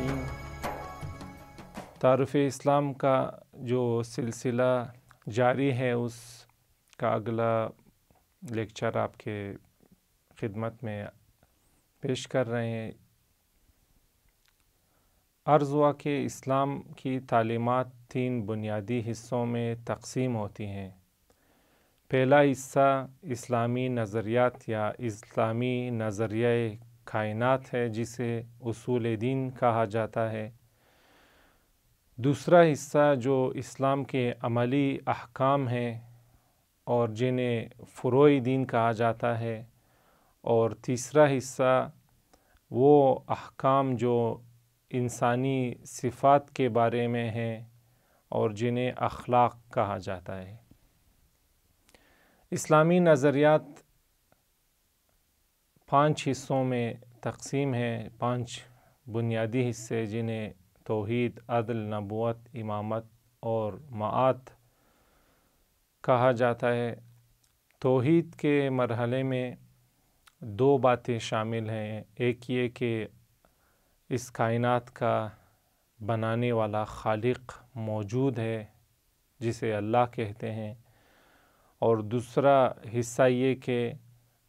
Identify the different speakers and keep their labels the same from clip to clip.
Speaker 1: الرحیم تعارف اسلام کا جو سلسلہ جاری ہے اس کا اگلا لیکچر آپ کے خدمت میں پیش کر رہے ہیں عرض ہوا کہ اسلام کی تعلیمات تین بنیادی حصوں میں تقسیم ہوتی ہیں پہلا حصہ اسلامی نظریات یا اسلامی نظریہ کائنات ہے جسے اصول دین کہا جاتا ہے دوسرا حصہ جو اسلام کے عملی احکام ہیں اور جنہیں فروئی دین کہا جاتا ہے اور تیسرا حصہ وہ احکام جو انسانی صفات کے بارے میں ہیں اور جنہیں اخلاق کہا جاتا ہے اسلامی نظریات پانچ حصوں میں تقسیم ہے پانچ بنیادی حصے جنہیں توحید عدل نبوت امامت اور معات کہا جاتا ہے توحید کے مرحلے میں دو باتیں شامل ہیں ایک یہ کہ اس کائنات کا بنانے والا خالق موجود ہے جسے اللہ کہتے ہیں اور دوسرا حصہ یہ کہ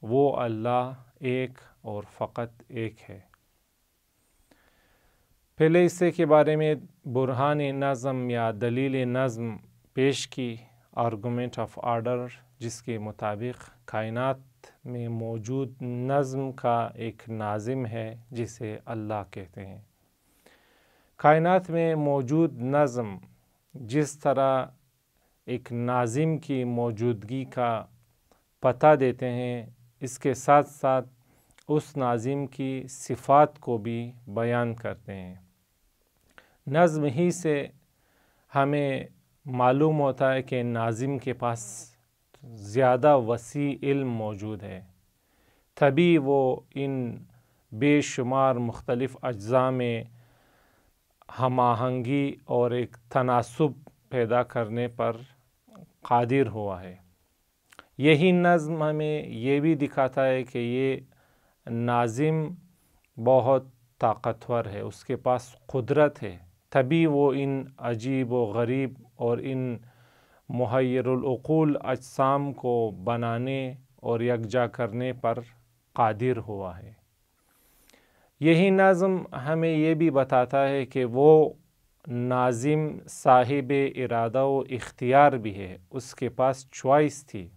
Speaker 1: وہ اللہ ایک اور فقط ایک ہے پہلے حصے کے بارے میں برہان نظم یا دلیل نظم پیش کی آرگومنٹ آف آرڈر جس کے مطابق کائنات میں موجود نظم کا ایک ناظم ہے جسے اللہ کہتے ہیں کائنات میں موجود نظم جس طرح ایک ناظم کی موجودگی کا پتہ دیتے ہیں اس کے ساتھ ساتھ اس ناظم کی صفات کو بھی بیان کرتے ہیں نظم ہی سے ہمیں معلوم ہوتا ہے کہ ناظم کے پاس زیادہ وسیع علم موجود ہے تبھی وہ ان بے شمار مختلف اجزاء میں ہم آہنگی اور ایک تناسب پیدا کرنے پر قادر ہوا ہے یہی نظم ہمیں یہ بھی دکھاتا ہے کہ یہ ناظم بہت طاقتور ہے اس کے پاس قدرت ہے تبھی وہ ان عجیب و غریب اور ان محیر العقول اجسام کو بنانے اور یکجا کرنے پر قادر ہوا ہے یہی نظم ہمیں یہ بھی بتاتا ہے کہ وہ ناظم صاحب ارادہ و اختیار بھی ہے اس کے پاس چوائس تھی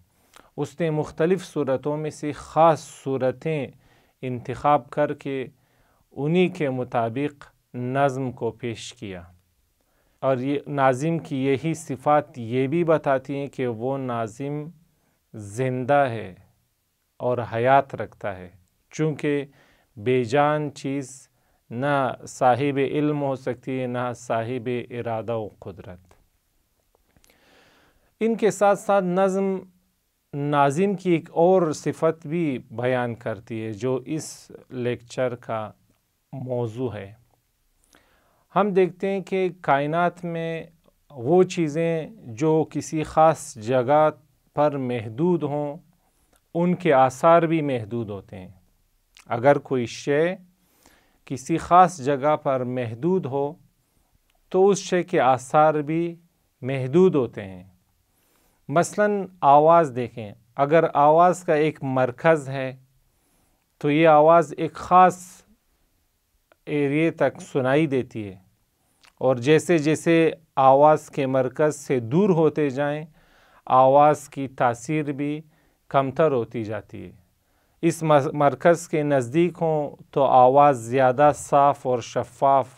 Speaker 1: اس نے مختلف صورتوں میں سے خاص صورتیں انتخاب کر کے انہی کے مطابق نظم کو پیش کیا اور یہ ناظم کی یہی صفات یہ بھی بتاتی ہیں کہ وہ ناظم زندہ ہے اور حیات رکھتا ہے چونکہ بے جان چیز نہ صاحب علم ہو سکتی ہے نہ صاحب ارادہ و قدرت ان کے ساتھ ساتھ نظم ناظم کی ایک اور صفت بھی بیان کرتی ہے جو اس لیکچر کا موضوع ہے ہم دیکھتے ہیں کہ کائنات میں وہ چیزیں جو کسی خاص جگہ پر محدود ہوں ان کے آثار بھی محدود ہوتے ہیں اگر کوئی شے کسی خاص جگہ پر محدود ہو تو اس شے کے آثار بھی محدود ہوتے ہیں مثلا آواز دیکھیں اگر آواز کا ایک مرکز ہے تو یہ آواز ایک خاص ایریے تک سنائی دیتی ہے اور جیسے جیسے آواز کے مرکز سے دور ہوتے جائیں آواز کی تاثیر بھی کمتر ہوتی جاتی ہے اس مرکز کے نزدیک ہوں تو آواز زیادہ صاف اور شفاف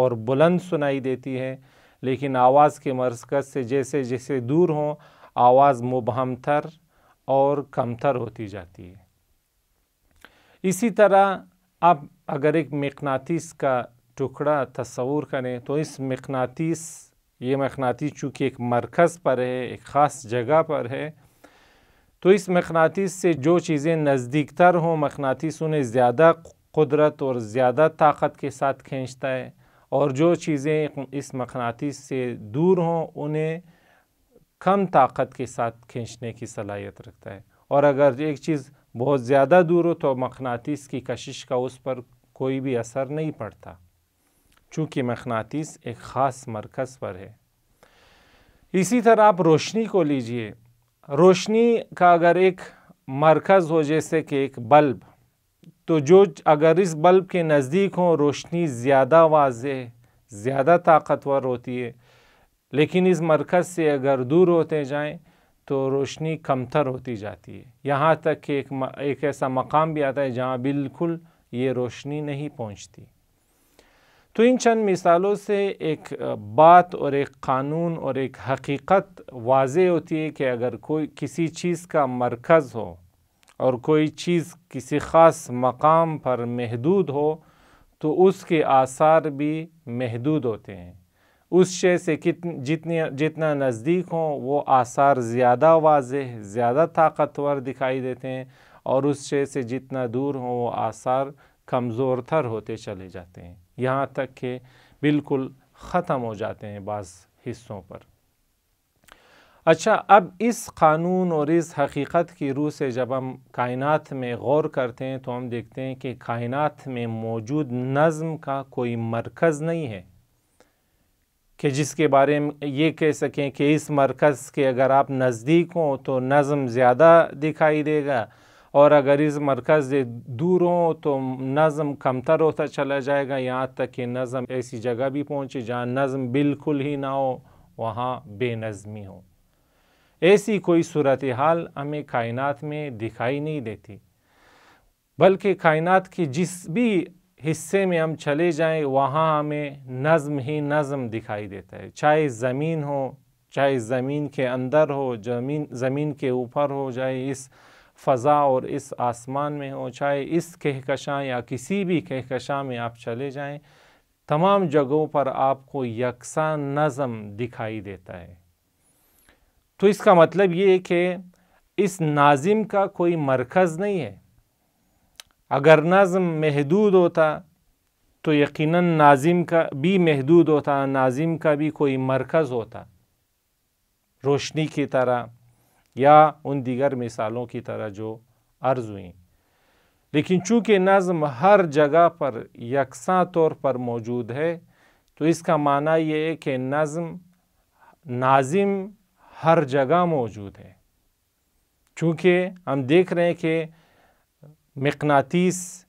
Speaker 1: اور بلند سنائی دیتی ہے لیکن آواز کے مرکز سے جیسے جیسے دور ہوں آواز مبہمتر اور کمتر ہوتی جاتی ہے اسی طرح اب اگر ایک مقناطیس کا ٹکڑا تصور کریں تو اس مقناطیس یہ مقناطیس چونکہ ایک مرکز پر ہے ایک خاص جگہ پر ہے تو اس مقناطیس سے جو چیزیں نزدیک تر ہوں مقناطیس انہیں زیادہ قدرت اور زیادہ طاقت کے ساتھ کھینچتا ہے اور جو چیزیں اس مقناطیس سے دور ہوں انہیں کم طاقت کے ساتھ کھینچنے کی صلاحیت رکھتا ہے اور اگر ایک چیز بہت زیادہ دور ہو تو مقناطیس کی کشش کا اس پر کوئی بھی اثر نہیں پڑتا چونکہ مقناطیس ایک خاص مرکز پر ہے اسی طرح آپ روشنی کو لیجئے روشنی کا اگر ایک مرکز ہو جیسے کہ ایک بلب تو جو اگر اس بلب کے نزدیک ہوں روشنی زیادہ واضح زیادہ طاقتور ہوتی ہے لیکن اس مرکز سے اگر دور ہوتے جائیں تو روشنی کم تر ہوتی جاتی ہے یہاں تک کہ ایک ایک ایسا مقام بھی آتا ہے جہاں بالکل یہ روشنی نہیں پہنچتی تو ان چند مثالوں سے ایک بات اور ایک قانون اور ایک حقیقت واضح ہوتی ہے کہ اگر کوئی کسی چیز کا مرکز ہو اور کوئی چیز کسی خاص مقام پر محدود ہو تو اس کے آثار بھی محدود ہوتے ہیں اس شے سے جتنا نزدیک ہوں وہ آثار زیادہ واضح زیادہ طاقتور دکھائی دیتے ہیں اور اس شے سے جتنا دور ہوں وہ آثار کمزور تھر ہوتے چلے جاتے ہیں یہاں تک کہ بالکل ختم ہو جاتے ہیں بعض حصوں پر اچھا اب اس قانون اور اس حقیقت کی روح سے جب ہم کائنات میں غور کرتے ہیں تو ہم دیکھتے ہیں کہ کائنات میں موجود نظم کا کوئی مرکز نہیں ہے کہ جس کے بارے میں یہ کہہ سکیں کہ اس مرکز کے اگر آپ نزدیک ہوں تو نظم زیادہ دکھائی دے گا اور اگر اس مرکز دور ہوں تو نظم کمتر ہوتا چلا جائے گا یہاں تک کہ نظم ایسی جگہ بھی پہنچے جہاں نظم بالکل ہی نہ ہو وہاں بے نظمی ہو ایسی کوئی صورتحال ہمیں کائنات میں دکھائی نہیں دیتی بلکہ کائنات کی جس بھی حصے میں ہم چلے جائیں وہاں ہمیں نظم ہی نظم دکھائی دیتا ہے چاہے زمین ہو چاہے زمین کے اندر ہو زمین زمین کے اوپر ہو چاہے اس فضا اور اس آسمان میں ہو چاہے اس کہکشاں یا کسی بھی کہکشاں میں آپ چلے جائیں تمام جگہوں پر آپ کو یکساں نظم دکھائی دیتا ہے تو اس کا مطلب یہ ہے کہ اس ناظم کا کوئی مرکز نہیں ہے اگر نظم محدود ہوتا تو یقیناً ناظم کا بھی محدود ہوتا ناظم کا بھی کوئی مرکز ہوتا روشنی کی طرح یا ان دیگر مثالوں کی طرح جو عرض ہوئیں لیکن چونکہ نظم ہر جگہ پر یکساں طور پر موجود ہے تو اس کا معنی یہ ہے کہ نظم ناظم ہر جگہ موجود ہے چونکہ ہم دیکھ رہے ہیں کہ مقناطیس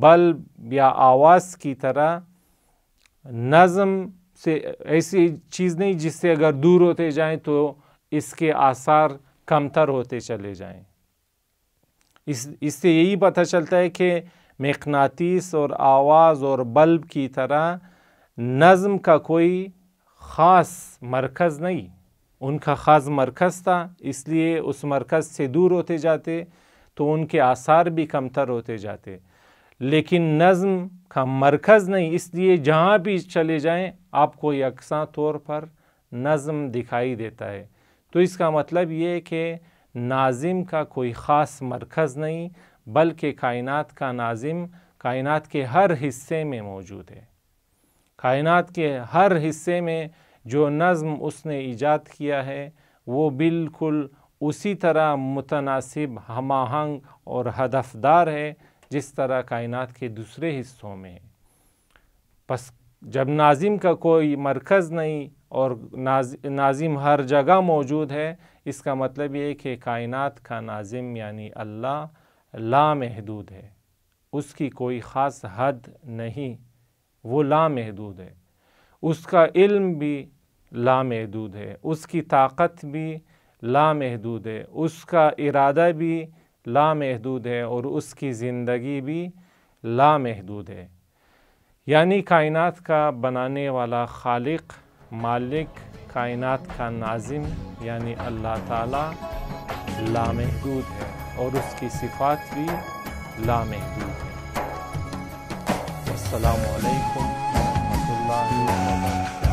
Speaker 1: بلب یا آواز کی طرح نظم سے ایسی چیز نہیں جس سے اگر دور ہوتے جائیں تو اس کے آثار کم تر ہوتے چلے جائیں اس اس سے یہی پتہ چلتا ہے کہ مقناطیس اور آواز اور بلب کی طرح نظم کا کوئی خاص مرکز نہیں ان کا خاص مرکز تھا اس لیے اس مرکز سے دور ہوتے جاتے تو ان کے آثار بھی کم تر ہوتے جاتے لیکن نظم کا مرکز نہیں اس لیے جہاں بھی چلے جائیں آپ کو یکساں طور پر نظم دکھائی دیتا ہے تو اس کا مطلب یہ کہ ناظم کا کوئی خاص مرکز نہیں بلکہ کائنات کا ناظم کائنات کے ہر حصے میں موجود ہے کائنات کے ہر حصے میں جو نظم اس نے ایجاد کیا ہے وہ بالکل اسی طرح متناسب ہم آہنگ اور ہدف دار ہے جس طرح کائنات کے دوسرے حصوں میں ہے پس جب ناظم کا کوئی مرکز نہیں اور ناظم ہر جگہ موجود ہے اس کا مطلب یہ کہ کائنات کا ناظم یعنی اللہ لامحدود ہے اس کی کوئی خاص حد نہیں وہ لامحدود ہے اس کا علم بھی لامحدود ہے اس کی طاقت بھی لامحدود ہے اس کا ارادہ بھی لامحدود ہے اور اس کی زندگی بھی لامحدود ہے یعنی کائنات کا بنانے والا خالق مالک کائنات کا ناظم یعنی اللہ تعالی لامحدود ہے اور اس کی صفات بھی لامحدود ہے السلام علیکم ورحمۃ اللہ